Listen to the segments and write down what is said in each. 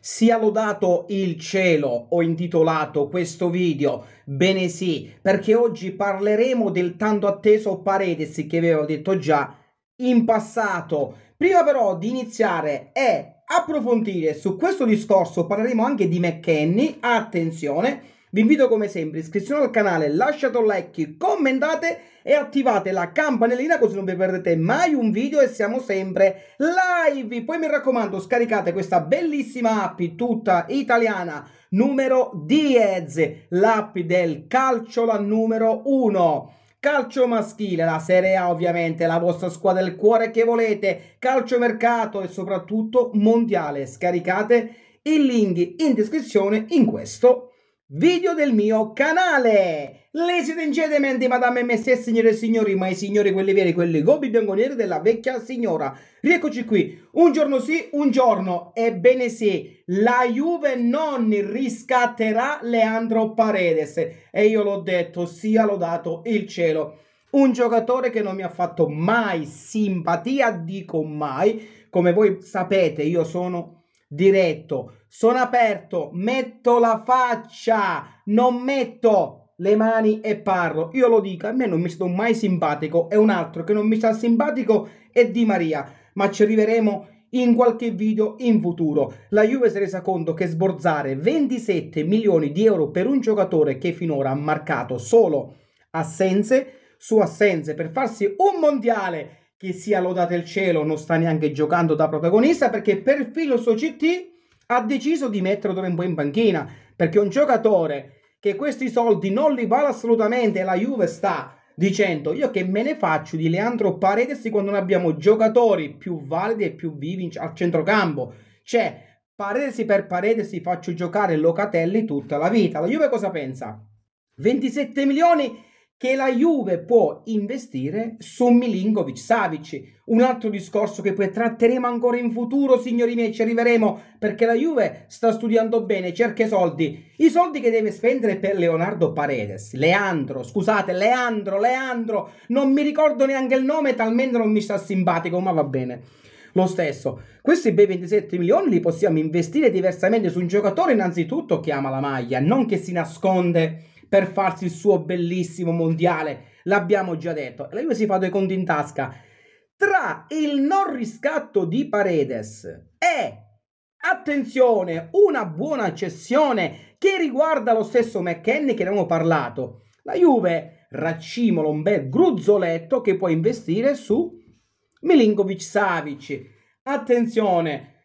Sia lodato il cielo, ho intitolato questo video, bene sì, perché oggi parleremo del tanto atteso Paredes che avevo detto già in passato. Prima però di iniziare e approfondire su questo discorso parleremo anche di McKenny, attenzione, vi invito come sempre iscrizione al canale, lasciate un like, commentate e attivate la campanellina così non vi perdete mai un video e siamo sempre live. Poi mi raccomando scaricate questa bellissima app tutta italiana numero 10, l'app del calcio la numero 1 calcio maschile, la Serie A ovviamente, la vostra squadra del cuore che volete, calcio mercato e soprattutto mondiale. Scaricate i link in descrizione in questo video del mio canale. Ladies and gentlemen, madame e messie, signore e signori, ma i signori quelli veri, quelli gobbi bianconieri della vecchia signora. Rieccoci qui, un giorno sì, un giorno, ebbene sì, la Juve non riscatterà Leandro Paredes. E io l'ho detto, sia lodato il cielo. Un giocatore che non mi ha fatto mai simpatia, dico mai. Come voi sapete, io sono diretto, sono aperto, metto la faccia, non metto le mani e parlo. Io lo dico, a me non mi sto mai simpatico è un altro che non mi sta simpatico è Di Maria, ma ci arriveremo in qualche video in futuro. La Juve si è resa conto che sborzare 27 milioni di euro per un giocatore che finora ha marcato solo assenze su assenze per farsi un mondiale che sia lodato il cielo non sta neanche giocando da protagonista perché per filo suo CT ha deciso di metterlo d'ora in poi in panchina perché un giocatore che questi soldi non li vale assolutamente la Juve sta dicendo io che me ne faccio di Leandro Paredes quando non abbiamo giocatori più validi e più vivi al centrocampo cioè Paredes per Paredes faccio giocare Locatelli tutta la vita la Juve cosa pensa? 27 milioni che la Juve può investire su Milinkovic Savic. Un altro discorso che poi tratteremo ancora in futuro, signori miei, ci arriveremo perché la Juve sta studiando bene, cerca i soldi. I soldi che deve spendere per Leonardo Paredes, Leandro, scusate, Leandro, Leandro, non mi ricordo neanche il nome, talmente non mi sta simpatico, ma va bene. Lo stesso, questi bei 27 milioni li possiamo investire diversamente su un giocatore innanzitutto che ama la maglia, non che si nasconde per farsi il suo bellissimo mondiale. L'abbiamo già detto. La Juve si fa due conti in tasca. Tra il non riscatto di Paredes e, attenzione, una buona cessione che riguarda lo stesso McKenny che abbiamo parlato. La Juve raccimola un bel gruzzoletto che può investire su Milinkovic Savic. Attenzione,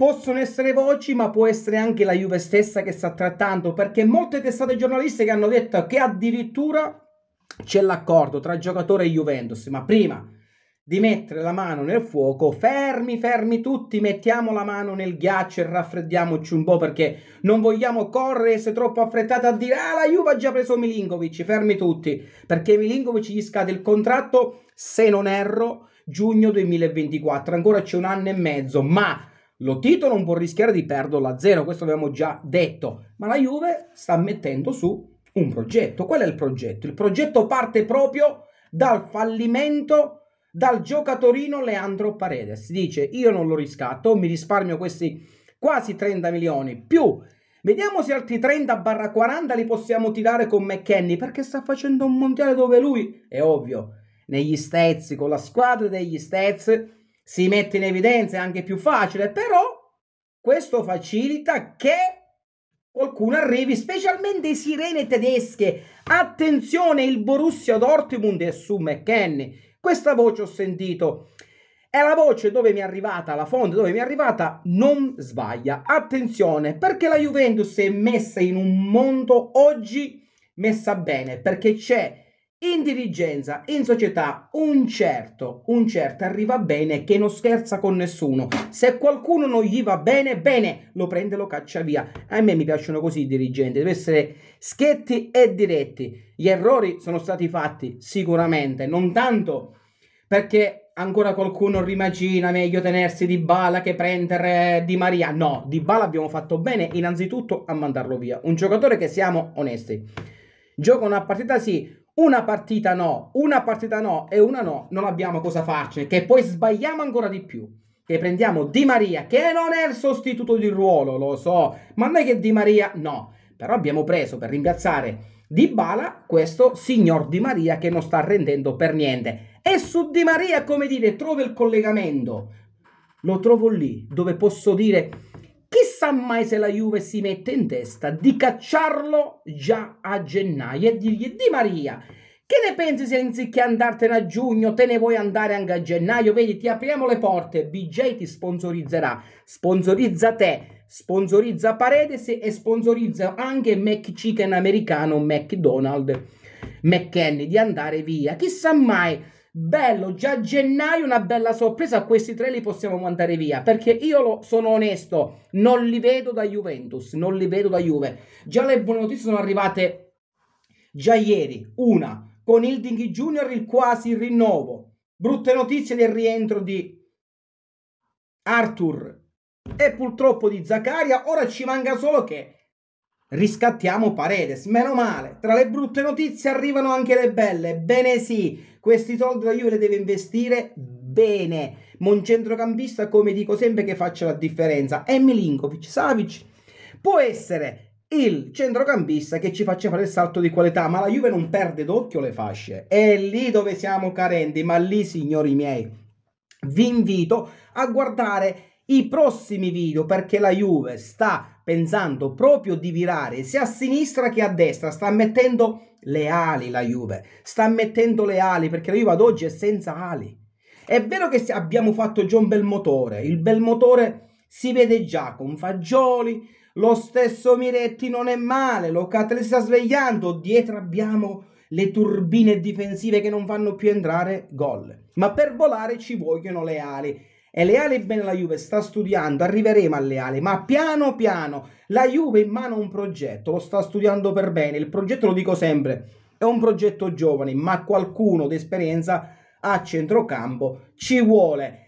Possono essere voci, ma può essere anche la Juve stessa che sta trattando, perché molte testate giornalistiche hanno detto che addirittura c'è l'accordo tra giocatore e Juventus, ma prima di mettere la mano nel fuoco, fermi, fermi tutti, mettiamo la mano nel ghiaccio e raffreddiamoci un po' perché non vogliamo correre se troppo affrettata a dire ah la Juve ha già preso Milinkovic, fermi tutti, perché Milinkovic gli scade il contratto, se non erro, giugno 2024, ancora c'è un anno e mezzo, ma lo Lotito non può rischiare di perderlo a zero, questo l'abbiamo già detto, ma la Juve sta mettendo su un progetto. Qual è il progetto? Il progetto parte proprio dal fallimento dal giocatorino Leandro Paredes. Dice io non lo riscatto, mi risparmio questi quasi 30 milioni, più Vediamo se altri 30-40 li possiamo tirare con McKenny perché sta facendo un mondiale dove lui, è ovvio, negli States, con la squadra degli States, si mette in evidenza, è anche più facile, però questo facilita che qualcuno arrivi, specialmente sirene tedesche. Attenzione, il Borussia Dortmund è su McKenny. Questa voce ho sentito. è la voce dove mi è arrivata, la fonte dove mi è arrivata, non sbaglia. Attenzione, perché la Juventus è messa in un mondo oggi messa bene, perché c'è in dirigenza, in società, un certo, un certo arriva bene che non scherza con nessuno. Se qualcuno non gli va bene, bene, lo prende e lo caccia via. A me mi piacciono così i dirigenti, deve essere schietti e diretti. Gli errori sono stati fatti sicuramente, non tanto perché ancora qualcuno rimagina meglio tenersi di Bala che prendere Di Maria. No, Di Bala abbiamo fatto bene innanzitutto a mandarlo via. Un giocatore che siamo onesti. Gioca una partita sì, una partita no, una partita no e una no, non abbiamo cosa farci, che poi sbagliamo ancora di più. Che prendiamo Di Maria, che non è il sostituto di ruolo, lo so, ma non è che Di Maria no, però abbiamo preso per rimpiazzare Di Bala questo signor Di Maria che non sta rendendo per niente. E su Di Maria, come dire, trovo il collegamento, lo trovo lì, dove posso dire sa mai se la Juve si mette in testa di cacciarlo già a gennaio e dirgli Di Maria, che ne pensi se anziché andartene a giugno te ne vuoi andare anche a gennaio? Vedi, ti apriamo le porte, BJ ti sponsorizzerà, sponsorizza te, sponsorizza Paredes e sponsorizza anche McChicken americano, McDonald's McKenny di andare via. Chissà mai Bello, già a gennaio una bella sorpresa, questi tre li possiamo mandare via, perché io lo, sono onesto, non li vedo da Juventus, non li vedo da Juve. Già le buone notizie sono arrivate già ieri, una, con Hilding Junior il quasi rinnovo. Brutte notizie del rientro di Arthur e purtroppo di Zaccaria, ora ci manca solo che riscattiamo Paredes. Meno male, tra le brutte notizie arrivano anche le belle. Bene sì, questi soldi la Juve le deve investire bene. Ma un centrocampista, come dico sempre, che faccia la differenza è Milinkovic. Savic può essere il centrocampista che ci faccia fare il salto di qualità, ma la Juve non perde d'occhio le fasce. È lì dove siamo carenti, ma lì, signori miei, vi invito a guardare i prossimi video perché la Juve sta pensando proprio di virare sia a sinistra che a destra, sta mettendo le ali la Juve, sta mettendo le ali perché la Juve ad oggi è senza ali. È vero che abbiamo fatto già un bel motore, il bel motore si vede già con Fagioli, lo stesso Miretti non è male, Locatelli si sta svegliando, dietro abbiamo le turbine difensive che non fanno più entrare gol. Ma per volare ci vogliono le ali. È leale bene la Juve, sta studiando, arriveremo a leale, ma piano piano la Juve in mano ha un progetto, lo sta studiando per bene. Il progetto, lo dico sempre, è un progetto giovane, ma qualcuno d'esperienza a centrocampo ci vuole.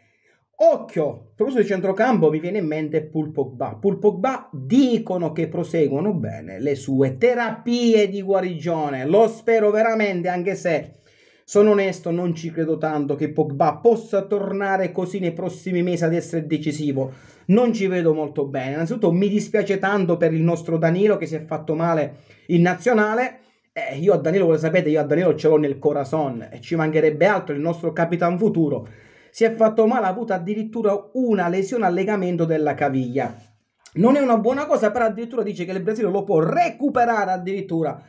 Occhio, a proposito di centrocampo mi viene in mente Paul Pogba. Paul Pogba dicono che proseguono bene le sue terapie di guarigione. Lo spero veramente, anche se sono onesto, non ci credo tanto che Pogba possa tornare così nei prossimi mesi ad essere decisivo. Non ci vedo molto bene. Innanzitutto mi dispiace tanto per il nostro Danilo che si è fatto male in nazionale. Eh, io a Danilo, lo sapete, io a Danilo ce l'ho nel corazon e ci mancherebbe altro il nostro capitan futuro. Si è fatto male, ha avuto addirittura una lesione al legamento della caviglia. Non è una buona cosa, però addirittura dice che il Brasile lo può recuperare addirittura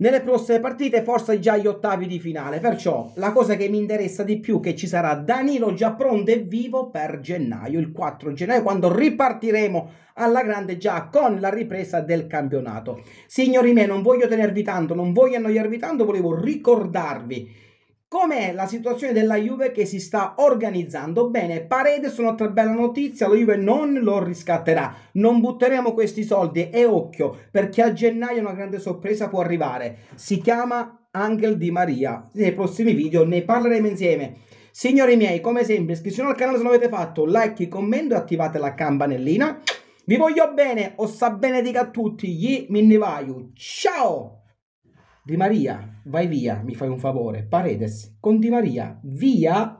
nelle prossime partite forse già gli ottavi di finale, perciò la cosa che mi interessa di più è che ci sarà Danilo già pronto e vivo per gennaio, il 4 gennaio, quando ripartiremo alla grande già con la ripresa del campionato. Signori miei, non voglio tenervi tanto, non voglio annoiarvi tanto, volevo ricordarvi Com'è la situazione della Juve che si sta organizzando? Bene, Paredes, un'altra bella notizia, la Juve non lo riscatterà, non butteremo questi soldi e occhio perché a gennaio una grande sorpresa può arrivare, si chiama Angel Di Maria, nei prossimi video ne parleremo insieme. Signori miei, come sempre, iscrivetevi al canale se non l'avete fatto, like, commento e attivate la campanellina. Vi voglio bene, ossa benedica a tutti, gli minivaiu, ciao! Di Maria, vai via, mi fai un favore. Paredes, con Di Maria, via